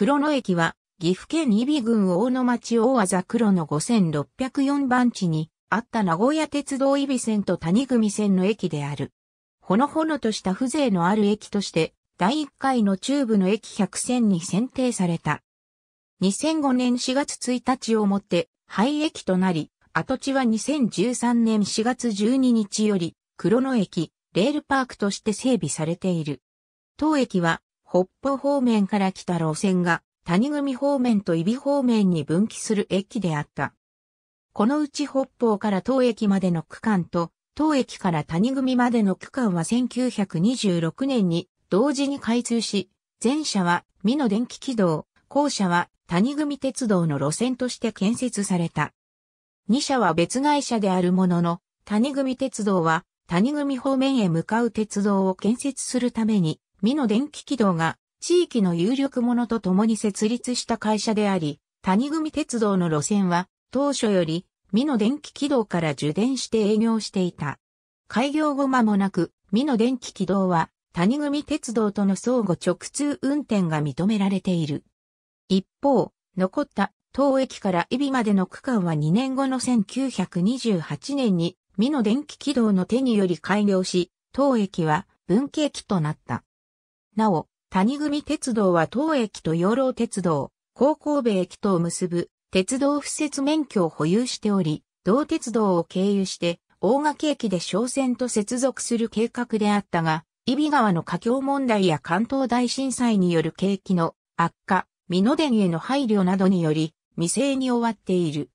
黒野駅は、岐阜県伊比郡大野町大字黒野5604番地にあった名古屋鉄道伊比線と谷組線の駅である。ほのほのとした風情のある駅として、第1回の中部の駅100線に選定された。2005年4月1日をもって、廃駅となり、跡地は2013年4月12日より、黒野駅、レールパークとして整備されている。当駅は、北方方面から来た路線が谷組方面と伊比方面に分岐する駅であった。このうち北方から東駅までの区間と、東駅から谷組までの区間は1926年に同時に開通し、前者は美濃電気軌道、後者は谷組鉄道の路線として建設された。二社は別会社であるものの、谷組鉄道は谷組方面へ向かう鉄道を建設するために美濃電気軌道が地域の有力者と共に設立した会社であり、谷組鉄道の路線は当初より美濃電気軌道から受電して営業していた。開業後間もなく、美濃電気軌道は谷組鉄道との相互直通運転が認められている。一方、残った当駅から伊比までの区間は2年後の1928年に美濃電気軌道の手により開業し、当駅は分岐駅となった。なお、谷組鉄道は当駅と養老鉄道、高神戸駅とを結ぶ鉄道敷設免許を保有しており、同鉄道を経由して大垣駅で商船と接続する計画であったが、揖斐川の架橋問題や関東大震災による景気の悪化、美濃電への配慮などにより、未成に終わっている。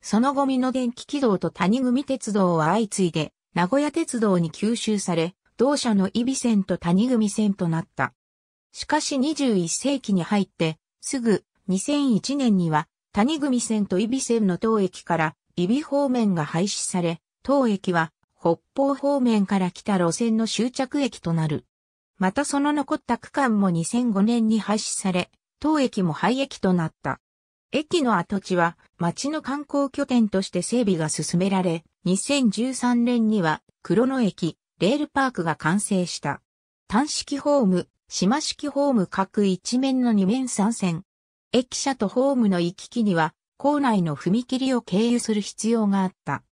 その後美濃電気軌道と谷組鉄道は相次いで、名古屋鉄道に吸収され、同社のイビ線と谷組線となった。しかし21世紀に入って、すぐ2001年には谷組線とイビ線の当駅からイビ方面が廃止され、当駅は北方方面から来た路線の終着駅となる。またその残った区間も2005年に廃止され、当駅も廃駅となった。駅の跡地は町の観光拠点として整備が進められ、2013年には黒野駅、レールパークが完成した。単式ホーム、島式ホーム各一面の2面3線。駅舎とホームの行き来には、校内の踏切を経由する必要があった。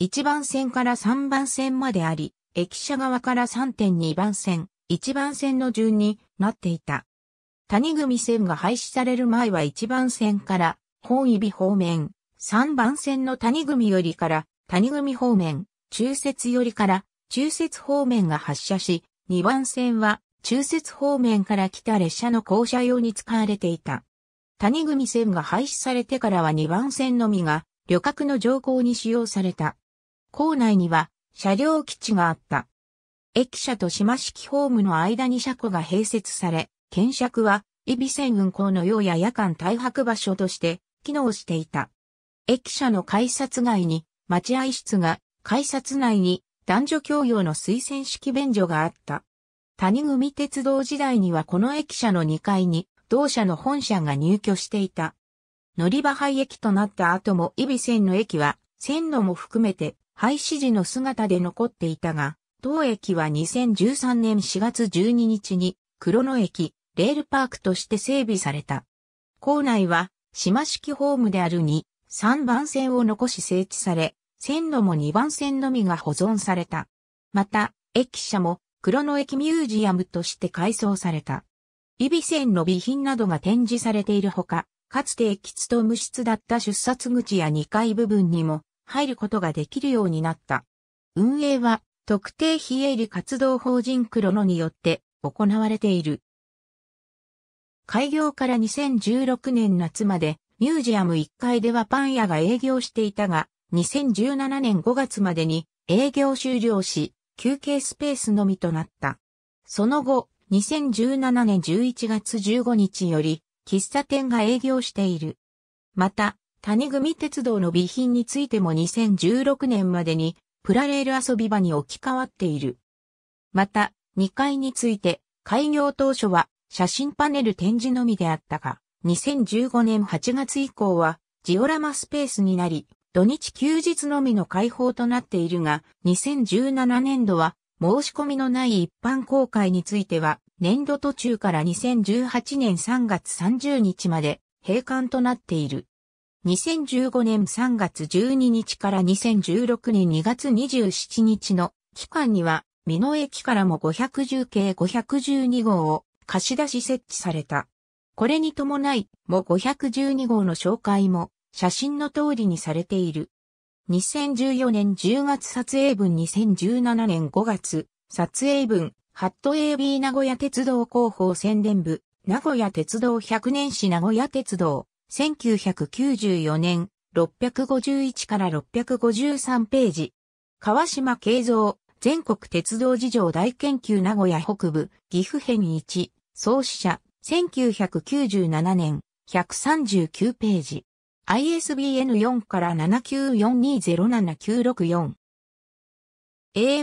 1番線から3番線まであり、駅舎側から3.2番線、1番線の順になっていた。谷組線が廃止される前は1番線から本指方面、3番線の谷組よりから谷組方面、中節よりから中節方面が発車し、2番線は中節方面から来た列車の降車用に使われていた。谷組線が廃止されてからは2番線のみが旅客の乗降に使用された。構内には車両基地があった。駅舎と島式ホームの間に車庫が併設され、検区は、伊備線運行のようや夜間大白場所として機能していた。駅舎の改札外に待合室が、改札内に男女共用の推薦式便所があった。谷組鉄道時代にはこの駅舎の2階に同社の本社が入居していた。乗り場廃駅となった後も伊備線の駅は線路も含めて廃止時の姿で残っていたが、当駅は2013年4月12日に黒野駅レールパークとして整備された。構内は島式ホームである2、3番線を残し整地され、線路も2番線のみが保存された。また、駅舎も黒野駅ミュージアムとして改装された。イビ線の備品などが展示されているほか、かつて駅津と無室だった出札口や2階部分にも入ることができるようになった。運営は特定非営利活動法人黒野によって行われている。開業から2016年夏までミュージアム1階ではパン屋が営業していたが、2017年5月までに営業終了し、休憩スペースのみとなった。その後、2017年11月15日より、喫茶店が営業している。また、谷組鉄道の備品についても2016年までに、プラレール遊び場に置き換わっている。また、2階について、開業当初は、写真パネル展示のみであったが、2015年8月以降は、ジオラマスペースになり、土日休日のみの開放となっているが、2017年度は申し込みのない一般公開については、年度途中から2018年3月30日まで閉館となっている。2015年3月12日から2016年2月27日の期間には、美濃駅からも510系512号を貸し出し設置された。これに伴い、も512号の紹介も写真の通りにされている。2014年10月撮影分2017年5月、撮影分、ハット AB 名古屋鉄道広報宣伝部、名古屋鉄道100年史名古屋鉄道、1994年、651から653ページ。川島慶三、全国鉄道事情大研究名古屋北部、岐阜編1、創始者、1997年、139ページ。ISBN 4から7 9 4 2 0 7 9 6 4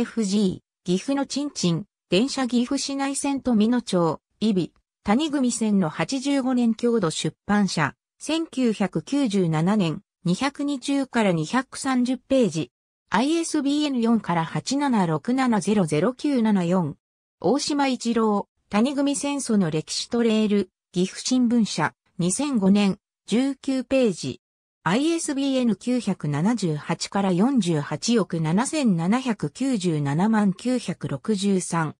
ABCDEFG、岐阜のちんちん、電車岐阜市内線と美濃町、イビ谷組線の85年郷土出版社、1997年、220から230ページ。ISBN 4から876700974。大島一郎、谷組戦争の歴史トレール、岐阜新聞社、2005年、19ページ。ISBN 978から48億7797万963。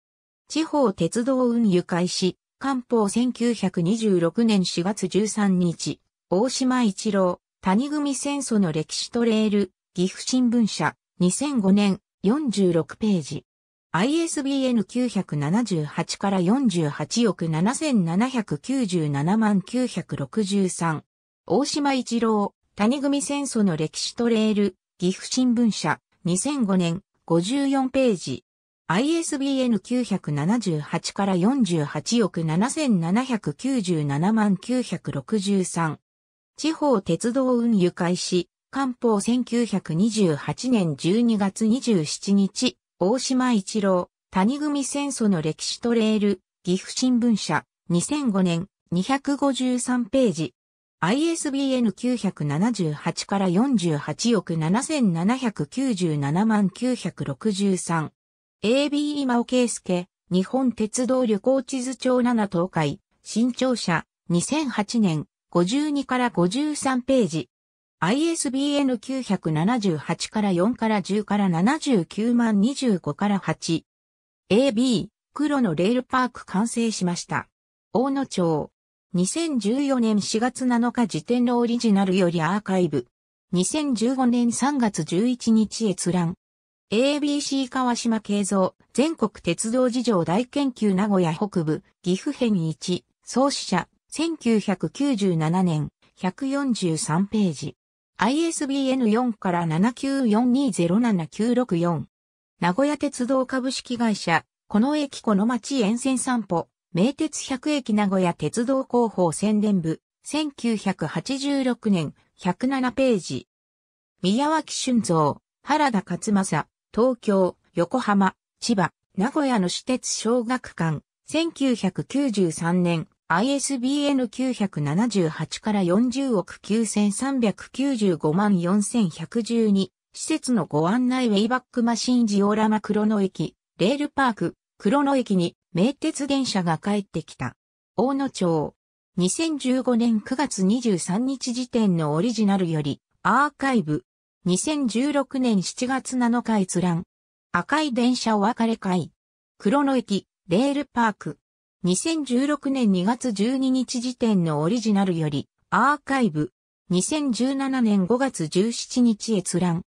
地方鉄道運輸開始。官報1926年4月13日。大島一郎。谷組戦争の歴史トレール。岐阜新聞社。2005年。46ページ。ISBN 978から48億7797万963。大島一郎、谷組戦争の歴史トレール、岐阜新聞社、2005年、54ページ。ISBN 978から48億7797万963。地方鉄道運輸開始、官報1928年12月27日、大島一郎、谷組戦争の歴史トレール、岐阜新聞社、2005年、253ページ。ISBN 978から48億7797万963。AB 今尾圭介、日本鉄道旅行地図帳7東海、新庁舎、2008年、52から53ページ。ISBN 978から4から10から79万25から8。AB、黒のレールパーク完成しました。大野町。2014年4月7日時点のオリジナルよりアーカイブ。2015年3月11日閲覧。ABC 川島慶三、全国鉄道事情大研究名古屋北部、岐阜編1、創始者、1997年、143ページ。ISBN4 から79420794。名古屋鉄道株式会社、この駅この町沿線散歩。名鉄100駅名古屋鉄道広報宣伝部、1986年、107ページ。宮脇俊造、原田勝正、東京、横浜、千葉、名古屋の私鉄小学館、1993年、ISBN 978から40億9395万4112、施設のご案内ウェイバックマシンジオラマ黒野駅、レールパーク、黒野駅に名鉄電車が帰ってきた。大野町。2015年9月23日時点のオリジナルより、アーカイブ。2016年7月7日閲覧。赤い電車お別れ会。黒野駅、レールパーク。2016年2月12日時点のオリジナルより、アーカイブ。2017年5月17日閲覧。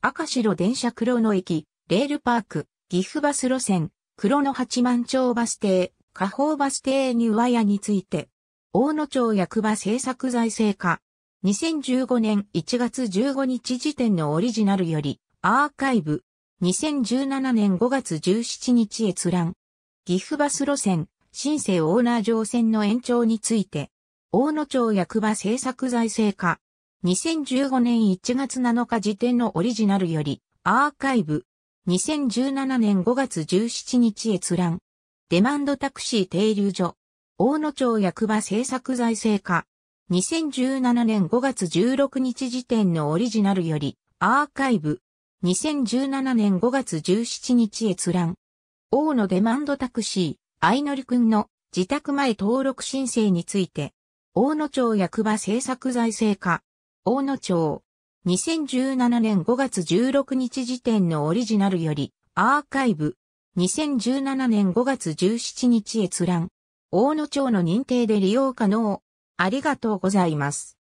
赤白電車黒野駅、レールパーク、岐阜バス路線、黒の八幡町バス停、下方バス停に上屋について、大野町役場政策財政課、2015年1月15日時点のオリジナルより、アーカイブ、2017年5月17日閲覧、岐阜バス路線、新生オーナー乗船の延長について、大野町役場政策財政課、2015年1月7日時点のオリジナルより、アーカイブ、2017年5月17日閲覧。デマンドタクシー停留所。大野町役場政策財政課。2017年5月16日時点のオリジナルより、アーカイブ。2017年5月17日閲覧。大野デマンドタクシー、のりくんの自宅前登録申請について、大野町役場政策財政課。大野町。2017年5月16日時点のオリジナルより、アーカイブ。2017年5月17日閲覧。大野町の認定で利用可能。ありがとうございます。